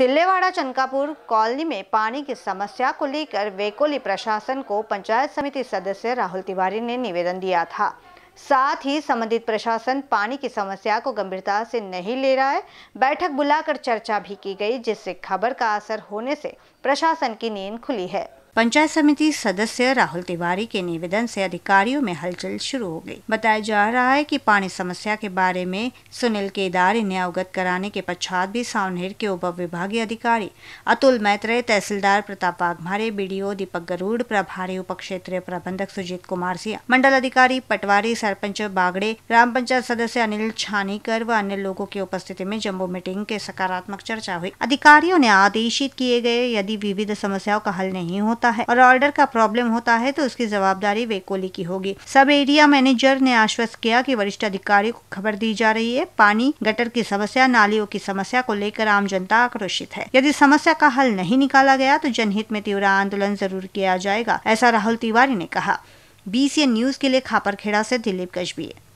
सिल्लेवाड़ा Chankapur colony में पानी की समस्या को लेकर वेकोली प्रशासन को पंचायत समिति सदस्य राहुल तिवारी ने निवेदन दिया था साथ ही संबंधित प्रशासन पानी की समस्या को गंभीरता से नहीं ले रहा है बैठक बुलाकर चर्चा भी की गई जिससे खबर का असर होने से प्रशासन की नींद खुली है पंचायत समिति सदस्य राहुल तिवारी के निवेदन से अधिकारियों में हलचल शुरू हो गई बताया जा रहा है कि पानी समस्या के बारे में सुनील केदार इन्हें अवगत कराने के पश्चात भी सावनेर के उप विभागीय अधिकारी अतुल मैत्रे तहसीलदार प्रताप बाघमारे बीडीओ दीपक गरुड़ प्रभारी उप क्षेत्रीय प्रबंधक सुजीत कुमार सिंह मंडल अधिकारी पटवारी सरपंच बागड़े ग्राम पंचायत सदस्य अनिल छानीकर व अन्य लोगों की उपस्थिति में जम्बो मीटिंग के सकारात्मक चर्चा हुई अधिकारियों ने आदेशित किए गए यदि विविध समस्याओं का हल नहीं हो होता है और ऑर्डर का प्रॉब्लम होता है तो उसकी जवाबदारी वेकोली की होगी सब एरिया मैनेजर ने आश्वस्त किया कि वरिष्ठ अधिकारियों को खबर दी जा रही है पानी गटर की समस्या नालियों की समस्या को लेकर आम जनता आक्रोशित है यदि समस्या का हल नहीं निकाला गया तो जनहित में तीव्र आंदोलन जरूर किया जाएगा ऐसा राहुल तिवारी ने कहा बीसीएन न्यूज के लिए खापरखेड़ा से दिलीप कश्मीर